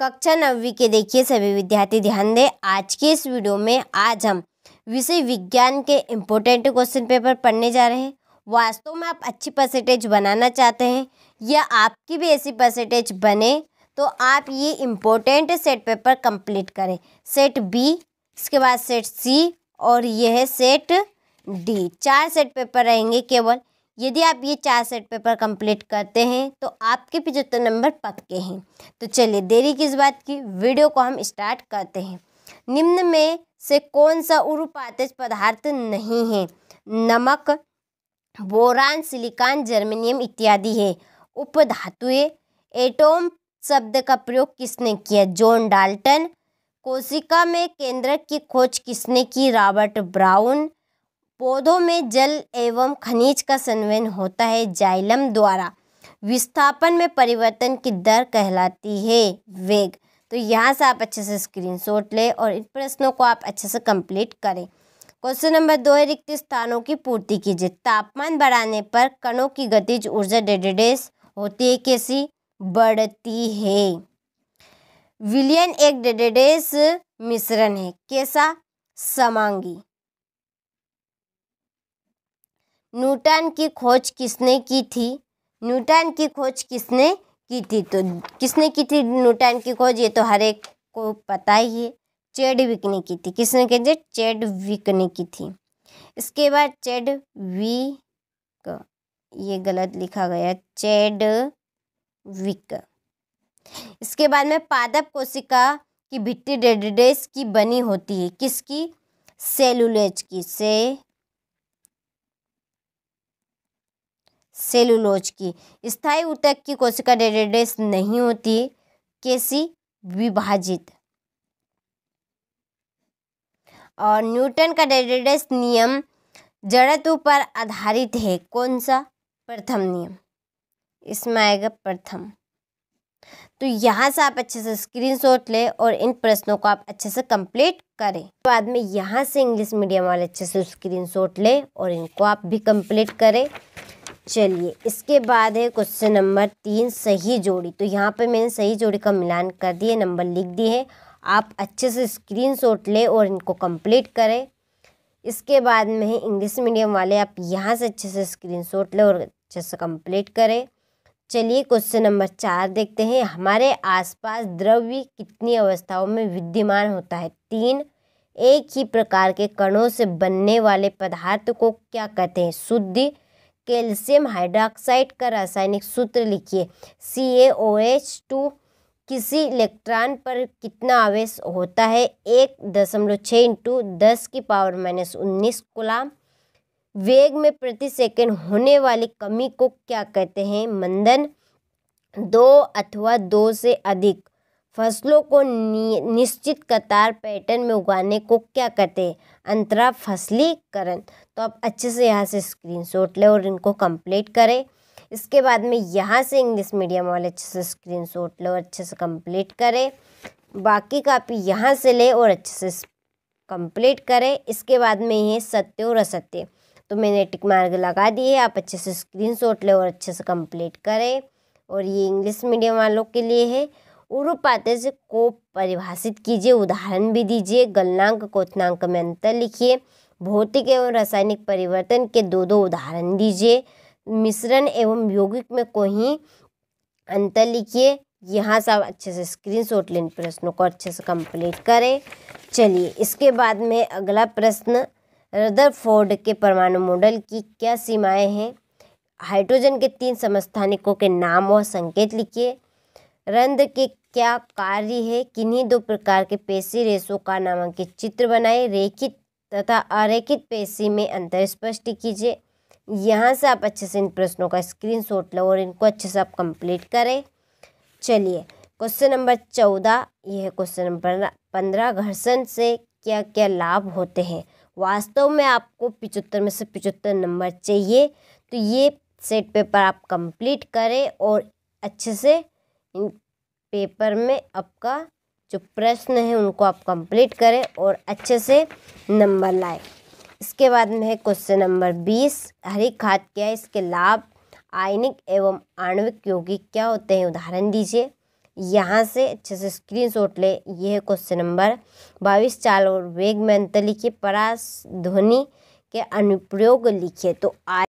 कक्षा नवी के देखिए सभी विद्यार्थी ध्यान दें आज के इस वीडियो में आज हम विषय विज्ञान के इम्पोर्टेंट क्वेश्चन पेपर पढ़ने जा रहे हैं वास्तव में आप अच्छी परसेंटेज बनाना चाहते हैं या आपकी भी ऐसी परसेंटेज बने तो आप ये इम्पोर्टेंट सेट पेपर कंप्लीट करें सेट बी इसके बाद सेट सी और यह है सेट डी चार सेट पेपर रहेंगे केवल यदि आप ये चार सेट पेपर कंप्लीट करते हैं तो आपके पिछहत्तर नंबर पक्के हैं तो चलिए देरी किस बात की वीडियो को हम स्टार्ट करते हैं निम्न में से कौन सा उरुपातेज पदार्थ नहीं है नमक बोरान सिलिकॉन जर्मेनियम इत्यादि है उपधातुएं एटोम शब्द का प्रयोग किसने किया जॉन डाल्टन कोशिका में केंद्रक की खोज किसने की रॉबर्ट ब्राउन पौधों में जल एवं खनिज का संवयन होता है जाइलम द्वारा विस्थापन में परिवर्तन की दर कहलाती है वेग तो यहाँ से आप अच्छे से स्क्रीनशॉट लें और इन प्रश्नों को आप अच्छे से कंप्लीट करें क्वेश्चन नंबर दो है रिक्त स्थानों की पूर्ति कीजिए तापमान बढ़ाने पर कणों की गतिज ऊर्जा डेडेडेस होती है कैसी बढ़ती है विलियन एक डेडेडेस मिश्रण है कैसा समांगी न्यूटन की खोज किसने की थी न्यूटन की खोज किसने की थी तो किसने की थी न्यूटन की खोज ये तो हर एक को पता ही है चेड विक ने की थी किसने कह चेड विक ने की थी इसके बाद चेड वी ये गलत लिखा गया चेड विक इसके बाद में पादप कोशिका की भिट्टी डेडेस की बनी होती है किसकी सेलुलेज की से सेलुलोज की स्थायी ऊतक की कोशिका डेडेडेस नहीं होती कैसी विभाजित और न्यूटन का डेडेडेस नियम जड़त्व पर आधारित है कौन सा प्रथम नियम इसमें आएगा प्रथम तो यहाँ से आप अच्छे से स्क्रीनशॉट लें और इन प्रश्नों को आप अच्छे से कंप्लीट करें बाद में यहाँ से इंग्लिश मीडियम वाले अच्छे से स्क्रीनशॉट लें और इनको आप भी कंप्लीट करें चलिए इसके बाद है क्वेश्चन नंबर तीन सही जोड़ी तो यहाँ पे मैंने सही जोड़ी का मिलान कर दिए नंबर लिख दिए हैं आप अच्छे से स्क्रीनशॉट लें और इनको कंप्लीट करें इसके बाद में है इंग्लिश मीडियम वाले आप यहाँ से अच्छे से स्क्रीनशॉट लें और अच्छे से कंप्लीट करें चलिए क्वेश्चन नंबर चार देखते हैं हमारे आसपास द्रव्य कितनी अवस्थाओं में विद्यमान होता है तीन एक ही प्रकार के कणों से बनने वाले पदार्थ को क्या कहते हैं शुद्ध कैल्शियम हाइड्रोक्साइड का रासायनिक सूत्र लिखिए C A O H two किसी इलेक्ट्रॉन पर कितना आवेश होता है एक दशमलव छः इंटू दस की पावर माइनस उन्नीस गुलाम वेग में प्रति सेकंड होने वाली कमी को क्या कहते हैं मंदन दो अथवा दो से अधिक फसलों को निश्चित कतार पैटर्न में उगाने को क्या कहते हैं अंतरा फसलीकरण तो आप अच्छे से यहाँ से स्क्रीनशॉट लें और इनको कंप्लीट करें इसके बाद में यहाँ से इंग्लिश मीडियम वाले अच्छे से स्क्रीनशॉट लें और अच्छे से कंप्लीट करें बाकी का यहाँ से लें और अच्छे से कंप्लीट करें इसके बाद में ये सत्य और असत्य तो मैंने टिक मार्ग लगा दिए आप अच्छे से शॉट लें और अच्छे से कंप्लीट करें और ये इंग्लिश मीडियम वालों के लिए है से को परिभाषित कीजिए उदाहरण भी दीजिए गलनांक कोथनांक में अंतर लिखिए भौतिक एवं रासायनिक परिवर्तन के दो दो उदाहरण दीजिए मिश्रण एवं यौगिक में को ही अंतर लिखिए यहाँ सब अच्छे से स्क्रीन शॉट लें प्रश्नों को अच्छे से कंप्लीट करें चलिए इसके बाद में अगला प्रश्न रदरफोर्ड के परमाणु मॉडल की क्या सीमाएं हैं हाइड्रोजन के तीन समस्थानिकों के नाम और संकेत लिखिए रंद के क्या कार्य है किन्हीं दो प्रकार के पेशी रेशों का नामांकित चित्र बनाए रेखित तथा अरेखित पेशी में अंतर स्पष्ट कीजिए यहाँ से आप अच्छे से इन प्रश्नों का स्क्रीनशॉट लो और इनको अच्छे से आप कंप्लीट करें चलिए क्वेश्चन नंबर चौदह यह क्वेश्चन नंबर पंद्रह घर्षण से क्या क्या लाभ होते हैं वास्तव में आपको पिचहत्तर में से पिचहत्तर नंबर चाहिए तो ये सेट पेपर आप कंप्लीट करें और अच्छे से पेपर में आपका जो प्रश्न है उनको आप कंप्लीट करें और अच्छे से नंबर लाएं इसके बाद में है क्वेश्चन नंबर बीस हरी खाद क्या है इसके लाभ आयनिक एवं आणविक योगिक क्या होते हैं उदाहरण दीजिए यहाँ से अच्छे से स्क्रीन शॉट ले यह है क्वेश्चन नंबर बाईस चाल और वेग में अंतर लिखिए परास ध्वनि के अनुप्रयोग लिखिए तो आ